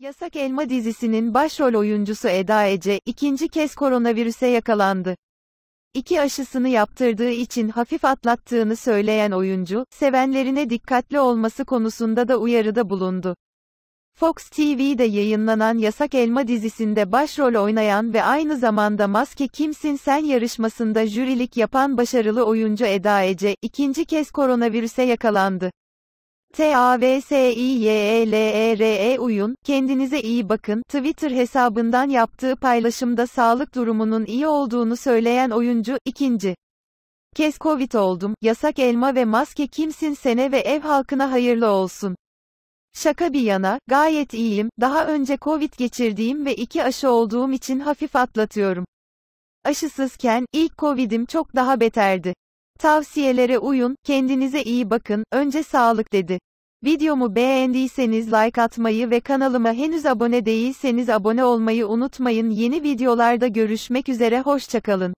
Yasak Elma dizisinin başrol oyuncusu Eda Ece, ikinci kez koronavirüse yakalandı. İki aşısını yaptırdığı için hafif atlattığını söyleyen oyuncu, sevenlerine dikkatli olması konusunda da uyarıda bulundu. Fox TV'de yayınlanan Yasak Elma dizisinde başrol oynayan ve aynı zamanda Maske Kimsin Sen yarışmasında jürilik yapan başarılı oyuncu Eda Ece, ikinci kez koronavirüse yakalandı. TAVSİYELERE e e uyun, kendinize iyi bakın. Twitter hesabından yaptığı paylaşımda sağlık durumunun iyi olduğunu söyleyen oyuncu, ikinci kez Covid oldum, yasak elma ve maske kimsin sene ve ev halkına hayırlı olsun. Şaka bir yana, gayet iyiyim, daha önce Covid geçirdiğim ve iki aşı olduğum için hafif atlatıyorum. Aşısızken, ilk Covid'im çok daha beterdi. Tavsiyelere uyun, kendinize iyi bakın, önce sağlık dedi. Videomu beğendiyseniz like atmayı ve kanalıma henüz abone değilseniz abone olmayı unutmayın. Yeni videolarda görüşmek üzere hoşçakalın.